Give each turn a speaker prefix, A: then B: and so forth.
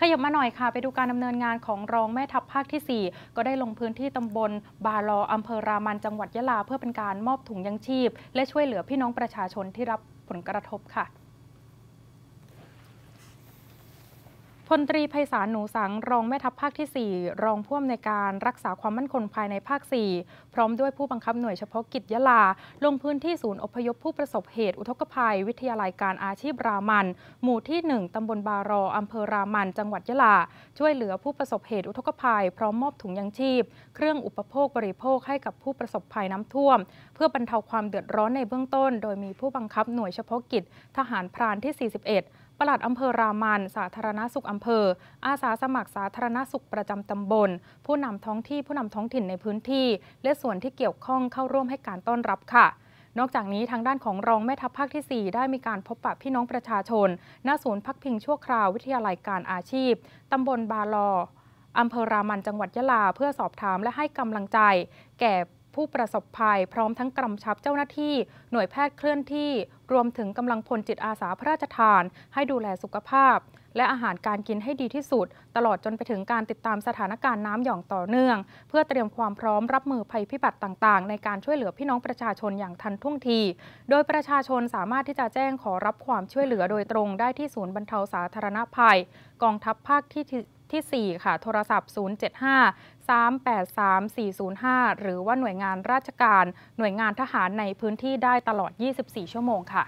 A: ขยับมาหน่อยค่ะ ไปดูการดำเนินงานของรองแม่ทัพภาคที่ 4 ก็ได้ลงพื้นที่ตำบลบาลออำเภอรามันจังหวัดยะลาเพื่อเป็นการมอบถุงยังชีพ และช่วยเหลือพี่น้องประชาชนที่รับผลกระทบค่ะพลตรีไพศาลหนูสังรองแม่ทัพภาคที่ 4 รองผู้อำนวยการรักษาความมั่นคงภายในภาค 4 พร้อมด้วยผู้บังคับหน่วยเฉพาะกิจยะลา ลงพื้นที่ศูนย์อพยพผู้ประสบเหตุอุทกภัยวิทยาลัยการอาชีพรามัน หมู่ที่ 1 ตำบลบารออำเภอรามัน จังหวัดยะลาช่วยเหลือผู้ประสบเหตุอุทกภัย พร้อมมอบถุงยังชีพ เครื่องอุปโภคบริโภคให้กับผู้ประสบภัยน้ำท่วม เพื่อบรรเทาความเดือดร้อนในเบื้องต้น โดยมีผู้บังคับหน่วยเฉพาะกิจ ทหารพรานที่ 41ปลัดอำเภอรามันสาธารณสุขอำเภอ อาสาสมัครสาธารณสุขประจำตำบล ผู้นำท้องที่ผู้นำท้องถิ่นในพื้นที่ และส่วนที่เกี่ยวข้องเข้าร่วมให้การต้อนรับค่ะ นอกจากนี้ทางด้านของรองแม่ทัพภาคที่ 4 ได้มีการพบปะพี่น้องประชาชนหน้าศูนย์พักพิงชั่วคราววิทยาลัยการอาชีพตำบลบาลออำเภอรามันจังหวัดยะลาเพื่อสอบถามและให้กำลังใจ แก่ผู้ประสบภัยพร้อมทั้งกำชับเจ้าหน้าที่ หน่วยแพทย์เคลื่อนที่ รวมถึงกำลังพลจิตอาสาพระราชทานให้ดูแลสุขภาพ และอาหารการกินให้ดีที่สุด ตลอดจนไปถึงการติดตามสถานการณ์น้ำอย่างต่อเนื่อง เพื่อเตรียมความพร้อมรับมือภัยพิบัติต่าง ๆ ในการช่วยเหลือพี่น้องประชาชนอย่างทันท่วงที โดยประชาชนสามารถที่จะแจ้งขอรับความช่วยเหลือโดยตรงได้ที่ศูนย์บรรเทาสาธารณภัย กองทัพภาคที่ที่ 4 ค่ะ โทรศัพท์ 075 383405 หรือว่าหน่วยงานราชการ หน่วยงานทหารในพื้นที่ได้ตลอด 24 ชั่วโมงค่ะ